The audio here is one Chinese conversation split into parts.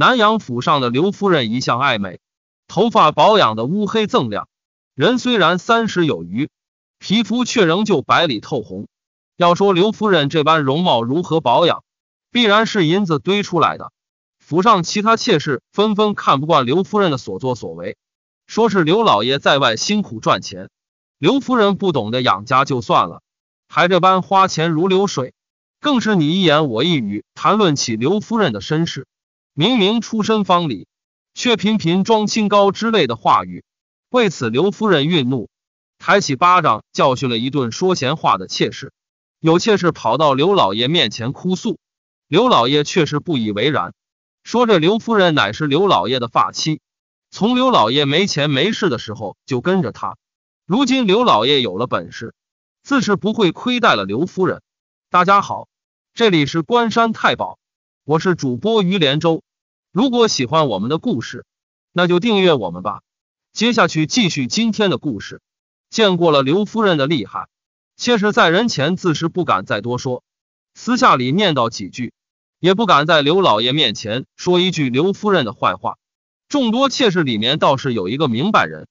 南阳府上的刘夫人一向爱美，头发保养得乌黑锃亮，人虽然三十有余，皮肤却仍旧白里透红。要说刘夫人这般容貌如何保养，必然是银子堆出来的。府上其他妾室纷纷看不惯刘夫人的所作所为，说是刘老爷在外辛苦赚钱，刘夫人不懂得养家就算了，还这般花钱如流水，更是你一言我一语谈论起刘夫人的身世。明明出身方里，却频频装清高之类的话语。为此，刘夫人愠怒，抬起巴掌教训了一顿说闲话的妾室。有妾室跑到刘老爷面前哭诉，刘老爷却是不以为然，说着：“刘夫人乃是刘老爷的发妻，从刘老爷没钱没势的时候就跟着他。如今刘老爷有了本事，自是不会亏待了刘夫人。”大家好，这里是关山太保，我是主播于连州。如果喜欢我们的故事，那就订阅我们吧。接下去继续今天的故事。见过了刘夫人的厉害，妾室在人前自是不敢再多说，私下里念叨几句，也不敢在刘老爷面前说一句刘夫人的坏话。众多妾室里面，倒是有一个明白人，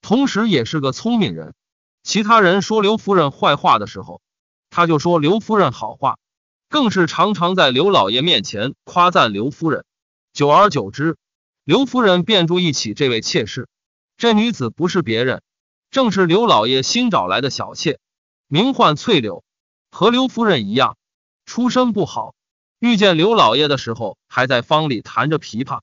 同时也是个聪明人。其他人说刘夫人坏话的时候，他就说刘夫人好话，更是常常在刘老爷面前夸赞刘夫人。久而久之，刘夫人便注意起这位妾室。这女子不是别人，正是刘老爷新找来的小妾，名唤翠柳。和刘夫人一样，出身不好。遇见刘老爷的时候，还在坊里弹着琵琶，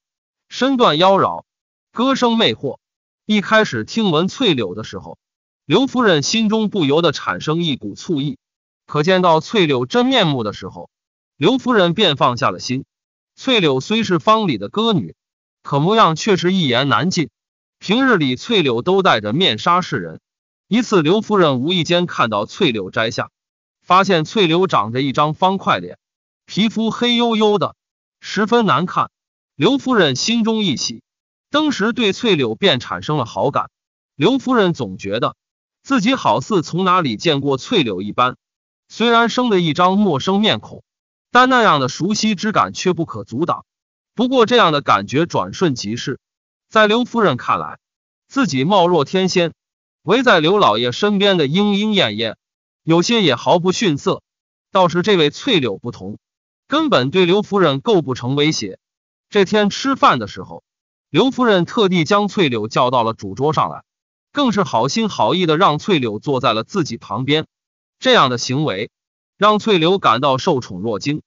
身段妖娆，歌声魅惑。一开始听闻翠柳的时候，刘夫人心中不由得产生一股醋意。可见到翠柳真面目的时候，刘夫人便放下了心。翠柳虽是方里的歌女，可模样却是一言难尽。平日里，翠柳都戴着面纱示人。一次，刘夫人无意间看到翠柳摘下，发现翠柳长着一张方块脸，皮肤黑黝黝的，十分难看。刘夫人心中一喜，当时对翠柳便产生了好感。刘夫人总觉得自己好似从哪里见过翠柳一般，虽然生了一张陌生面孔。但那样的熟悉之感却不可阻挡。不过这样的感觉转瞬即逝，在刘夫人看来，自己貌若天仙，围在刘老爷身边的莺莺燕燕，有些也毫不逊色。倒是这位翠柳不同，根本对刘夫人构不成威胁。这天吃饭的时候，刘夫人特地将翠柳叫到了主桌上来，更是好心好意的让翠柳坐在了自己旁边。这样的行为。让翠柳感到受宠若惊，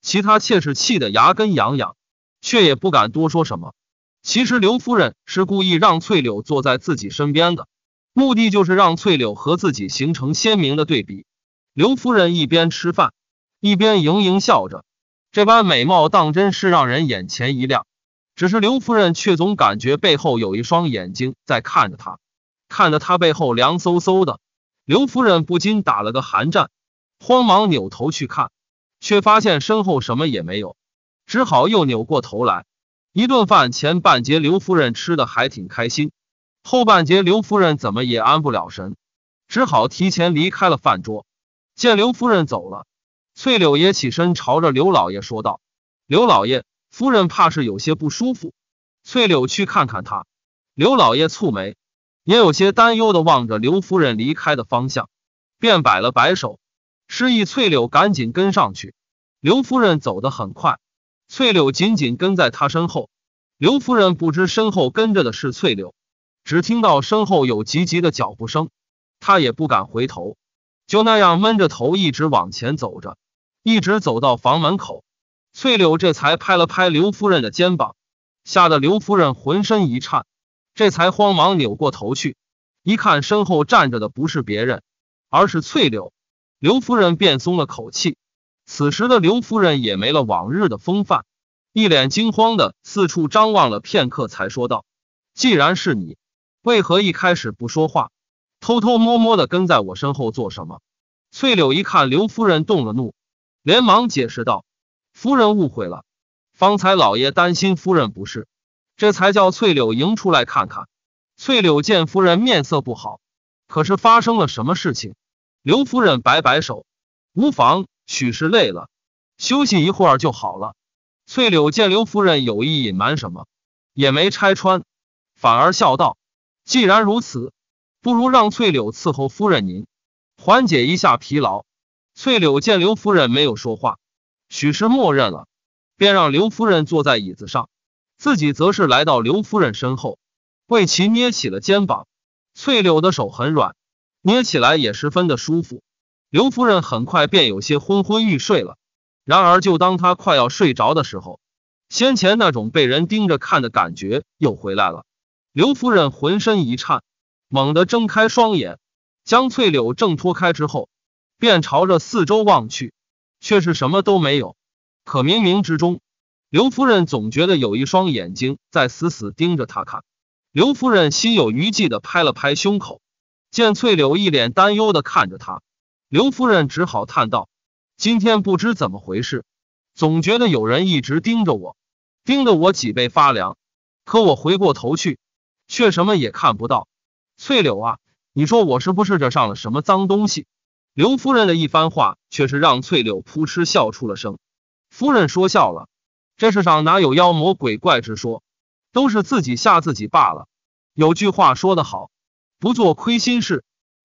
其他妾室气得牙根痒痒，却也不敢多说什么。其实刘夫人是故意让翠柳坐在自己身边的，目的就是让翠柳和自己形成鲜明的对比。刘夫人一边吃饭，一边盈盈笑着，这般美貌当真是让人眼前一亮。只是刘夫人却总感觉背后有一双眼睛在看着她，看着她背后凉飕飕的，刘夫人不禁打了个寒战。慌忙扭头去看，却发现身后什么也没有，只好又扭过头来。一顿饭前半截，刘夫人吃的还挺开心，后半截刘夫人怎么也安不了神，只好提前离开了饭桌。见刘夫人走了，翠柳也起身朝着刘老爷说道：“刘老爷，夫人怕是有些不舒服，翠柳去看看她。”刘老爷蹙眉，也有些担忧的望着刘夫人离开的方向，便摆了摆手。示意翠柳赶紧跟上去。刘夫人走得很快，翠柳紧紧跟在她身后。刘夫人不知身后跟着的是翠柳，只听到身后有急急的脚步声，她也不敢回头，就那样闷着头一直往前走着，一直走到房门口，翠柳这才拍了拍刘夫人的肩膀，吓得刘夫人浑身一颤，这才慌忙扭过头去，一看身后站着的不是别人，而是翠柳。刘夫人便松了口气。此时的刘夫人也没了往日的风范，一脸惊慌的四处张望了片刻，才说道：“既然是你，为何一开始不说话，偷偷摸摸的跟在我身后做什么？”翠柳一看刘夫人动了怒，连忙解释道：“夫人误会了，方才老爷担心夫人不适，这才叫翠柳迎出来看看。”翠柳见夫人面色不好，可是发生了什么事情？刘夫人摆摆手，无妨，许是累了，休息一会儿就好了。翠柳见刘夫人有意隐瞒什么，也没拆穿，反而笑道：“既然如此，不如让翠柳伺候夫人您，缓解一下疲劳。”翠柳见刘夫人没有说话，许是默认了，便让刘夫人坐在椅子上，自己则是来到刘夫人身后，为其捏起了肩膀。翠柳的手很软。捏起来也十分的舒服，刘夫人很快便有些昏昏欲睡了。然而，就当她快要睡着的时候，先前那种被人盯着看的感觉又回来了。刘夫人浑身一颤，猛地睁开双眼，将翠柳挣脱开之后，便朝着四周望去，却是什么都没有。可冥冥之中，刘夫人总觉得有一双眼睛在死死盯着她看。刘夫人心有余悸的拍了拍胸口。见翠柳一脸担忧的看着他，刘夫人只好叹道：“今天不知怎么回事，总觉得有人一直盯着我，盯得我脊背发凉。可我回过头去，却什么也看不到。翠柳啊，你说我是不是惹上了什么脏东西？”刘夫人的一番话却是让翠柳扑哧笑出了声：“夫人说笑了，这世上哪有妖魔鬼怪之说，都是自己吓自己罢了。有句话说得好。”不做亏心事，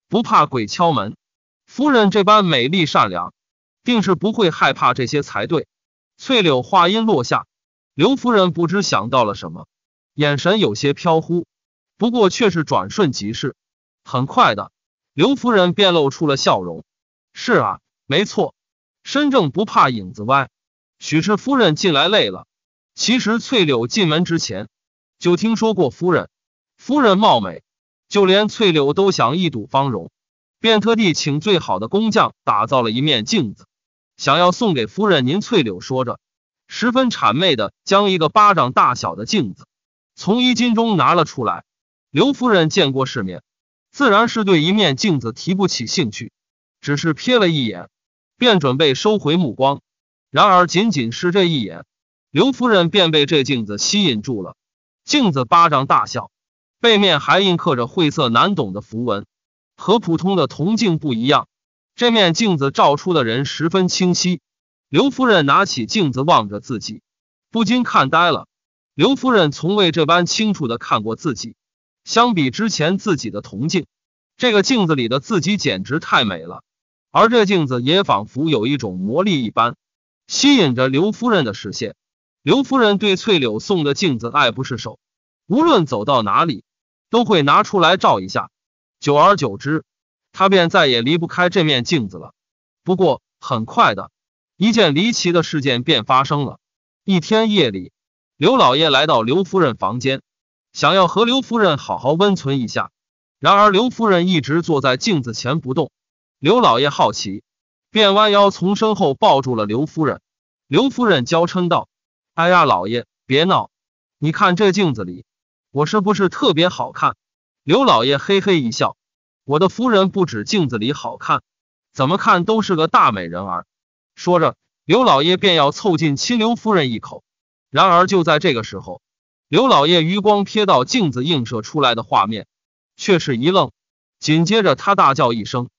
不怕鬼敲门。夫人这般美丽善良，定是不会害怕这些才对。翠柳话音落下，刘夫人不知想到了什么，眼神有些飘忽，不过却是转瞬即逝。很快的，刘夫人便露出了笑容。是啊，没错，身正不怕影子歪。许是夫人近来累了。其实翠柳进门之前就听说过夫人，夫人貌美。就连翠柳都想一睹芳容，便特地请最好的工匠打造了一面镜子，想要送给夫人您。翠柳说着，十分谄媚的将一个巴掌大小的镜子从衣襟中拿了出来。刘夫人见过世面，自然是对一面镜子提不起兴趣，只是瞥了一眼，便准备收回目光。然而仅仅是这一眼，刘夫人便被这镜子吸引住了。镜子巴掌大小。背面还印刻着晦涩难懂的符文，和普通的铜镜不一样。这面镜子照出的人十分清晰。刘夫人拿起镜子望着自己，不禁看呆了。刘夫人从未这般清楚的看过自己。相比之前自己的铜镜，这个镜子里的自己简直太美了。而这镜子也仿佛有一种魔力一般，吸引着刘夫人的视线。刘夫人对翠柳送的镜子爱不释手。无论走到哪里，都会拿出来照一下。久而久之，他便再也离不开这面镜子了。不过很快的一件离奇的事件便发生了。一天夜里，刘老爷来到刘夫人房间，想要和刘夫人好好温存一下。然而刘夫人一直坐在镜子前不动。刘老爷好奇，便弯腰从身后抱住了刘夫人。刘夫人娇嗔道：“哎呀，老爷别闹！你看这镜子里。”我是不是特别好看？刘老爷嘿嘿一笑，我的夫人不止镜子里好看，怎么看都是个大美人儿。说着，刘老爷便要凑近亲刘夫人一口。然而就在这个时候，刘老爷余光瞥到镜子映射出来的画面，却是一愣。紧接着，他大叫一声，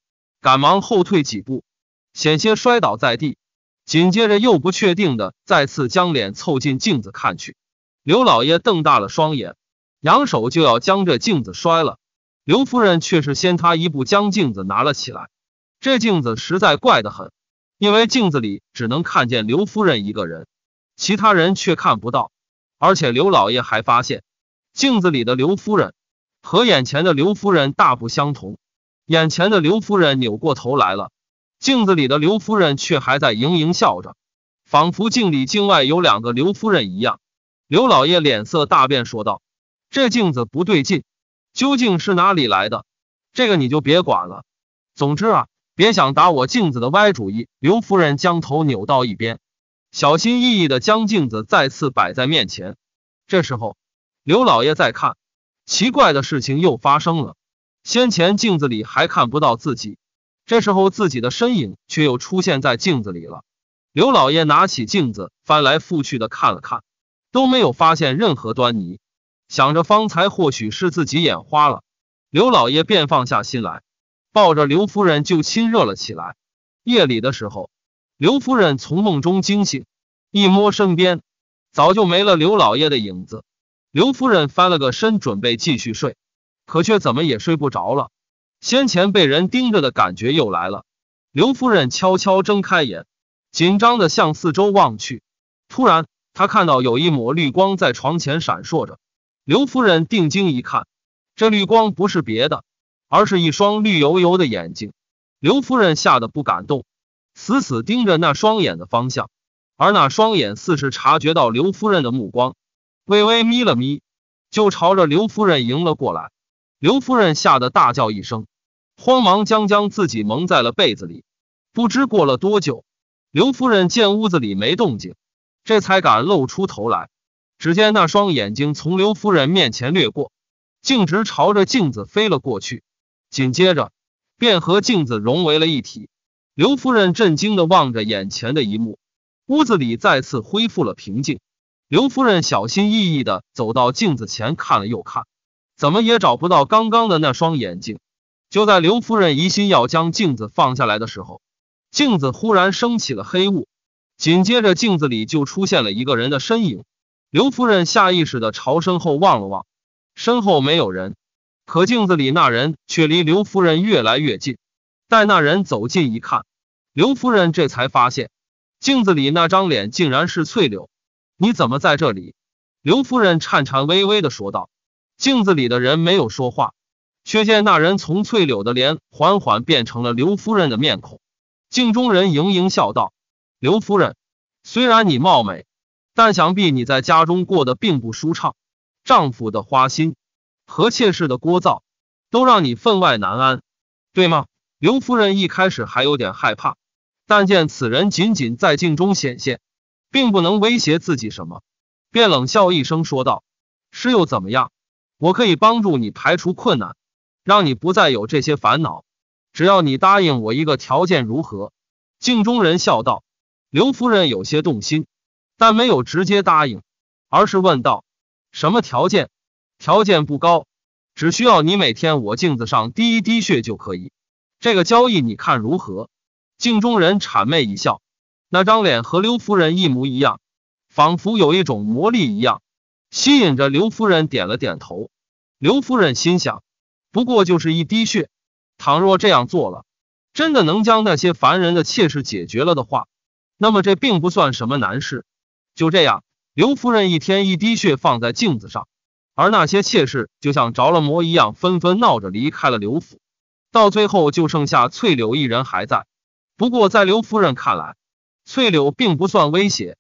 赶忙后退几步，险些摔倒在地。紧接着，又不确定的再次将脸凑近镜子看去。刘老爷瞪大了双眼。扬手就要将这镜子摔了，刘夫人却是先他一步将镜子拿了起来。这镜子实在怪得很，因为镜子里只能看见刘夫人一个人，其他人却看不到。而且刘老爷还发现，镜子里的刘夫人和眼前的刘夫人大不相同。眼前的刘夫人扭过头来了，镜子里的刘夫人却还在盈盈笑着，仿佛镜里镜外有两个刘夫人一样。刘老爷脸色大变，说道。这镜子不对劲，究竟是哪里来的？这个你就别管了。总之啊，别想打我镜子的歪主意。刘夫人将头扭到一边，小心翼翼的将镜子再次摆在面前。这时候，刘老爷再看，奇怪的事情又发生了。先前镜子里还看不到自己，这时候自己的身影却又出现在镜子里了。刘老爷拿起镜子，翻来覆去的看了看，都没有发现任何端倪。想着方才或许是自己眼花了，刘老爷便放下心来，抱着刘夫人就亲热了起来。夜里的时候，刘夫人从梦中惊醒，一摸身边早就没了刘老爷的影子。刘夫人翻了个身，准备继续睡，可却怎么也睡不着了。先前被人盯着的感觉又来了。刘夫人悄悄睁开眼，紧张的向四周望去。突然，她看到有一抹绿光在床前闪烁着。刘夫人定睛一看，这绿光不是别的，而是一双绿油油的眼睛。刘夫人吓得不敢动，死死盯着那双眼的方向。而那双眼似是察觉到刘夫人的目光，微微眯了眯，就朝着刘夫人迎了过来。刘夫人吓得大叫一声，慌忙将将自己蒙在了被子里。不知过了多久，刘夫人见屋子里没动静，这才敢露出头来。只见那双眼睛从刘夫人面前掠过，径直朝着镜子飞了过去，紧接着便和镜子融为了一体。刘夫人震惊的望着眼前的一幕，屋子里再次恢复了平静。刘夫人小心翼翼的走到镜子前，看了又看，怎么也找不到刚刚的那双眼睛。就在刘夫人疑心要将镜子放下来的时候，镜子忽然升起了黑雾，紧接着镜子里就出现了一个人的身影。刘夫人下意识的朝身后望了望，身后没有人，可镜子里那人却离刘夫人越来越近。待那人走近一看，刘夫人这才发现，镜子里那张脸竟然是翠柳。你怎么在这里？刘夫人颤颤巍巍的说道。镜子里的人没有说话，却见那人从翠柳的脸缓缓变成了刘夫人的面孔。镜中人盈盈笑道：“刘夫人，虽然你貌美。”但想必你在家中过得并不舒畅，丈夫的花心和妾室的聒噪，都让你分外难安，对吗？刘夫人一开始还有点害怕，但见此人仅仅在镜中显现，并不能威胁自己什么，便冷笑一声说道：“是又怎么样？我可以帮助你排除困难，让你不再有这些烦恼。只要你答应我一个条件，如何？”镜中人笑道。刘夫人有些动心。但没有直接答应，而是问道：“什么条件？条件不高，只需要你每天我镜子上滴一滴血就可以。这个交易你看如何？”镜中人谄媚一笑，那张脸和刘夫人一模一样，仿佛有一种魔力一样，吸引着刘夫人点了点头。刘夫人心想：不过就是一滴血，倘若这样做了，真的能将那些凡人的妾室解决了的话，那么这并不算什么难事。就这样，刘夫人一天一滴血放在镜子上，而那些妾室就像着了魔一样，纷纷闹着离开了刘府。到最后，就剩下翠柳一人还在。不过，在刘夫人看来，翠柳并不算威胁。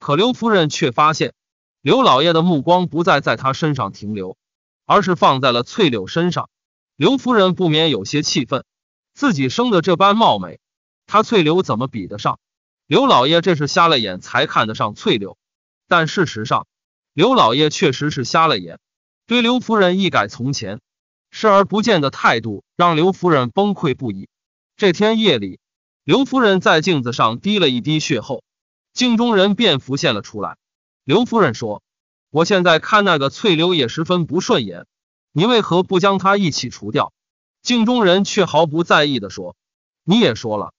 可刘夫人却发现，刘老爷的目光不再在她身上停留，而是放在了翠柳身上。刘夫人不免有些气愤，自己生的这般貌美，她翠柳怎么比得上？刘老爷这是瞎了眼才看得上翠柳，但事实上，刘老爷确实是瞎了眼。对刘夫人一改从前视而不见的态度，让刘夫人崩溃不已。这天夜里，刘夫人在镜子上滴了一滴血后，镜中人便浮现了出来。刘夫人说：“我现在看那个翠柳也十分不顺眼，你为何不将她一起除掉？”镜中人却毫不在意的说：“你也说了。”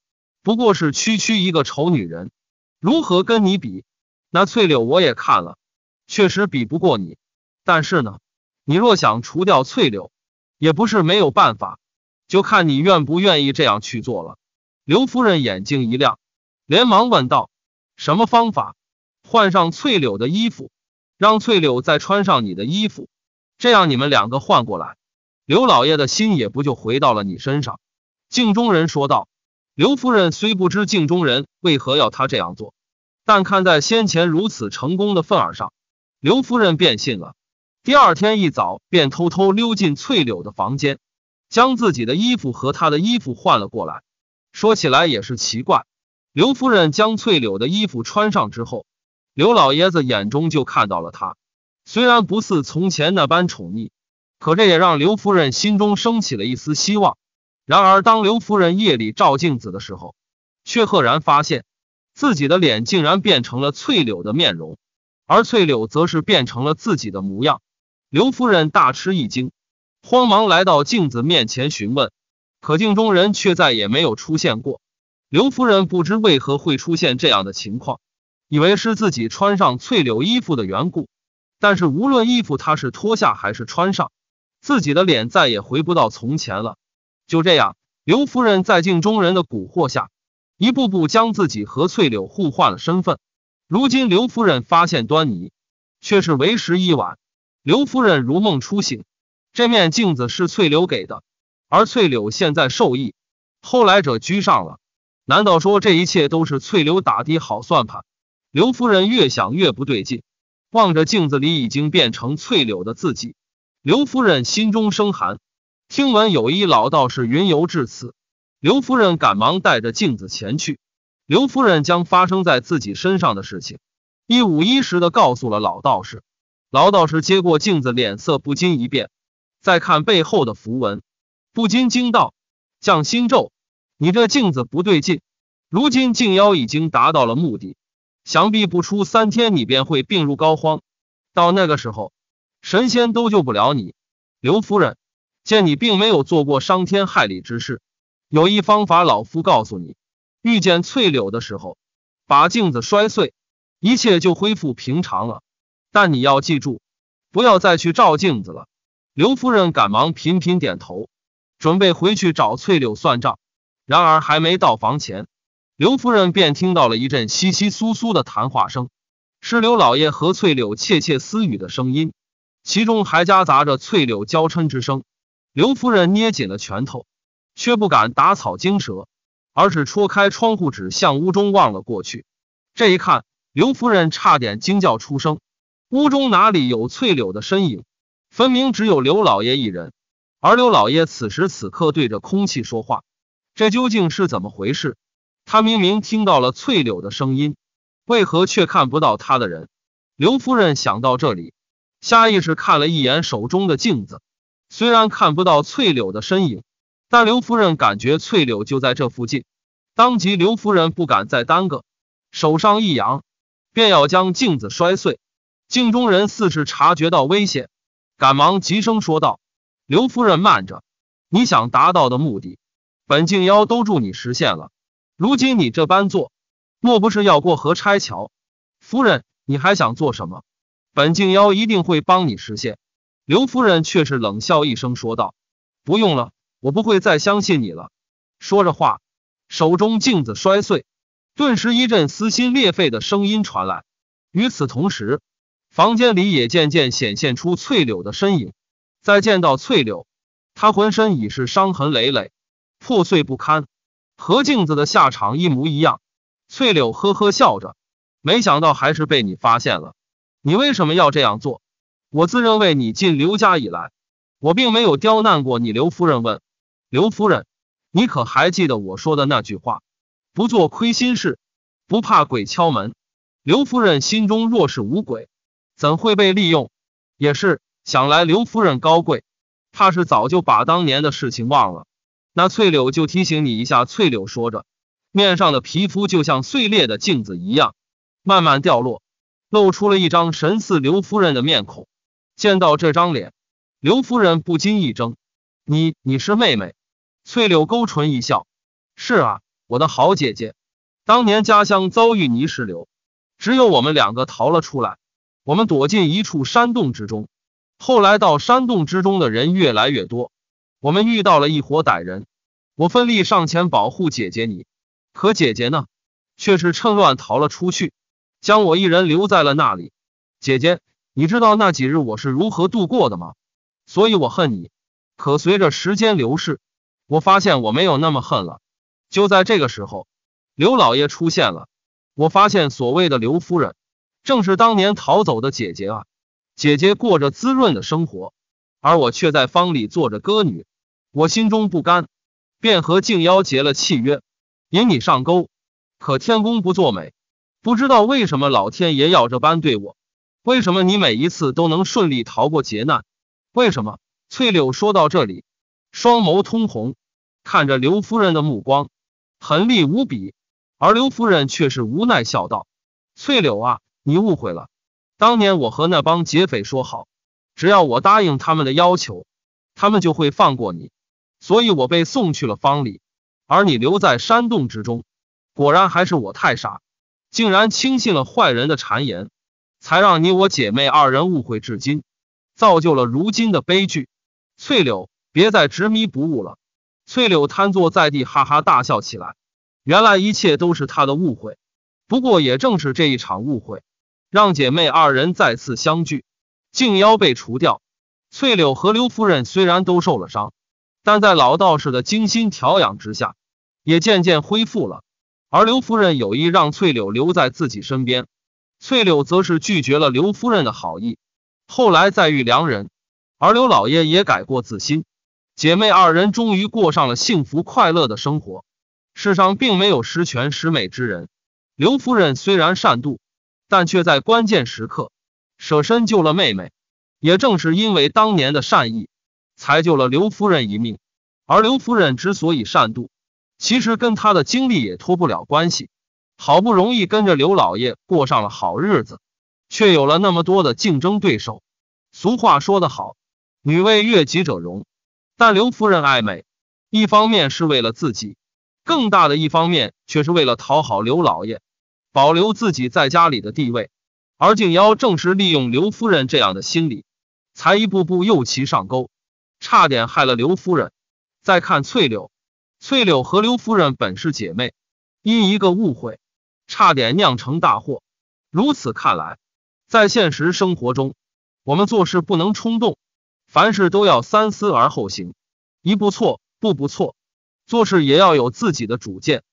不过是区区一个丑女人，如何跟你比？那翠柳我也看了，确实比不过你。但是呢，你若想除掉翠柳，也不是没有办法，就看你愿不愿意这样去做了。刘夫人眼睛一亮，连忙问道：“什么方法？换上翠柳的衣服，让翠柳再穿上你的衣服，这样你们两个换过来，刘老爷的心也不就回到了你身上？”镜中人说道。刘夫人虽不知镜中人为何要她这样做，但看在先前如此成功的份儿上，刘夫人便信了。第二天一早，便偷偷溜进翠柳的房间，将自己的衣服和她的衣服换了过来。说起来也是奇怪，刘夫人将翠柳的衣服穿上之后，刘老爷子眼中就看到了她。虽然不似从前那般宠溺，可这也让刘夫人心中升起了一丝希望。然而，当刘夫人夜里照镜子的时候，却赫然发现自己的脸竟然变成了翠柳的面容，而翠柳则是变成了自己的模样。刘夫人大吃一惊，慌忙来到镜子面前询问，可镜中人却再也没有出现过。刘夫人不知为何会出现这样的情况，以为是自己穿上翠柳衣服的缘故。但是，无论衣服她是脱下还是穿上，自己的脸再也回不到从前了。就这样，刘夫人在镜中人的蛊惑下，一步步将自己和翠柳互换了身份。如今刘夫人发现端倪，却是为时已晚。刘夫人如梦初醒，这面镜子是翠柳给的，而翠柳现在受益，后来者居上了。难道说这一切都是翠柳打的好算盘？刘夫人越想越不对劲，望着镜子里已经变成翠柳的自己，刘夫人心中生寒。听闻有一老道士云游至此，刘夫人赶忙带着镜子前去。刘夫人将发生在自己身上的事情一五一十的告诉了老道士。老道士接过镜子，脸色不禁一变，再看背后的符文，不禁惊道：“降心咒，你这镜子不对劲。如今镜妖已经达到了目的，想必不出三天，你便会病入膏肓。到那个时候，神仙都救不了你，刘夫人。”见你并没有做过伤天害理之事，有一方法，老夫告诉你：遇见翠柳的时候，把镜子摔碎，一切就恢复平常了。但你要记住，不要再去照镜子了。刘夫人赶忙频频点头，准备回去找翠柳算账。然而还没到房前，刘夫人便听到了一阵稀稀疏疏的谈话声，是刘老爷和翠柳窃窃私语的声音，其中还夹杂着翠柳娇嗔之声。刘夫人捏紧了拳头，却不敢打草惊蛇，而是戳开窗户纸，向屋中望了过去。这一看，刘夫人差点惊叫出声。屋中哪里有翠柳的身影？分明只有刘老爷一人。而刘老爷此时此刻对着空气说话，这究竟是怎么回事？他明明听到了翠柳的声音，为何却看不到他的人？刘夫人想到这里，下意识看了一眼手中的镜子。虽然看不到翠柳的身影，但刘夫人感觉翠柳就在这附近。当即，刘夫人不敢再耽搁，手上一扬，便要将镜子摔碎。镜中人似是察觉到危险，赶忙急声说道：“刘夫人慢着，你想达到的目的，本镜妖都助你实现了。如今你这般做，莫不是要过河拆桥？夫人，你还想做什么？本镜妖一定会帮你实现。”刘夫人却是冷笑一声说道：“不用了，我不会再相信你了。”说着话，手中镜子摔碎，顿时一阵撕心裂肺的声音传来。与此同时，房间里也渐渐显现出翠柳的身影。再见到翠柳，她浑身已是伤痕累累，破碎不堪，和镜子的下场一模一样。翠柳呵呵笑着：“没想到还是被你发现了，你为什么要这样做？”我自认为你进刘家以来，我并没有刁难过你。刘夫人问：“刘夫人，你可还记得我说的那句话？不做亏心事，不怕鬼敲门。”刘夫人心中若是无鬼，怎会被利用？也是想来，刘夫人高贵，怕是早就把当年的事情忘了。那翠柳就提醒你一下。翠柳说着，面上的皮肤就像碎裂的镜子一样，慢慢掉落，露出了一张神似刘夫人的面孔。见到这张脸，刘夫人不禁一怔：“你你是妹妹？”翠柳勾唇一笑：“是啊，我的好姐姐。当年家乡遭遇泥石流，只有我们两个逃了出来。我们躲进一处山洞之中，后来到山洞之中的人越来越多，我们遇到了一伙歹人。我奋力上前保护姐姐你，可姐姐呢，却是趁乱逃了出去，将我一人留在了那里。姐姐。”你知道那几日我是如何度过的吗？所以我恨你。可随着时间流逝，我发现我没有那么恨了。就在这个时候，刘老爷出现了。我发现所谓的刘夫人，正是当年逃走的姐姐啊！姐姐过着滋润的生活，而我却在方里做着歌女。我心中不甘，便和静妖结了契约，引你上钩。可天公不作美，不知道为什么老天爷要这般对我。为什么你每一次都能顺利逃过劫难？为什么？翠柳说到这里，双眸通红，看着刘夫人的目光，狠厉无比。而刘夫人却是无奈笑道：“翠柳啊，你误会了。当年我和那帮劫匪说好，只要我答应他们的要求，他们就会放过你。所以我被送去了方里，而你留在山洞之中。果然还是我太傻，竟然轻信了坏人的谗言。”才让你我姐妹二人误会至今，造就了如今的悲剧。翠柳，别再执迷不悟了。翠柳瘫坐在地，哈哈大笑起来。原来一切都是她的误会。不过，也正是这一场误会，让姐妹二人再次相聚。静妖被除掉，翠柳和刘夫人虽然都受了伤，但在老道士的精心调养之下，也渐渐恢复了。而刘夫人有意让翠柳留在自己身边。翠柳则是拒绝了刘夫人的好意，后来再遇良人，而刘老爷也改过自新，姐妹二人终于过上了幸福快乐的生活。世上并没有十全十美之人，刘夫人虽然善妒，但却在关键时刻舍身救了妹妹。也正是因为当年的善意，才救了刘夫人一命。而刘夫人之所以善妒，其实跟她的经历也脱不了关系。好不容易跟着刘老爷过上了好日子，却有了那么多的竞争对手。俗话说得好，“女为悦己者容”，但刘夫人爱美，一方面是为了自己，更大的一方面却是为了讨好刘老爷，保留自己在家里的地位。而静妖正是利用刘夫人这样的心理，才一步步诱其上钩，差点害了刘夫人。再看翠柳，翠柳和刘夫人本是姐妹，因一个误会。差点酿成大祸。如此看来，在现实生活中，我们做事不能冲动，凡事都要三思而后行，一步错步步错。做事也要有自己的主见，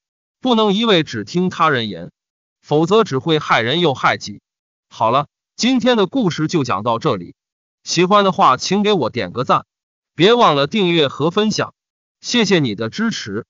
不能一味只听他人言，否则只会害人又害己。好了，今天的故事就讲到这里。喜欢的话，请给我点个赞，别忘了订阅和分享，谢谢你的支持。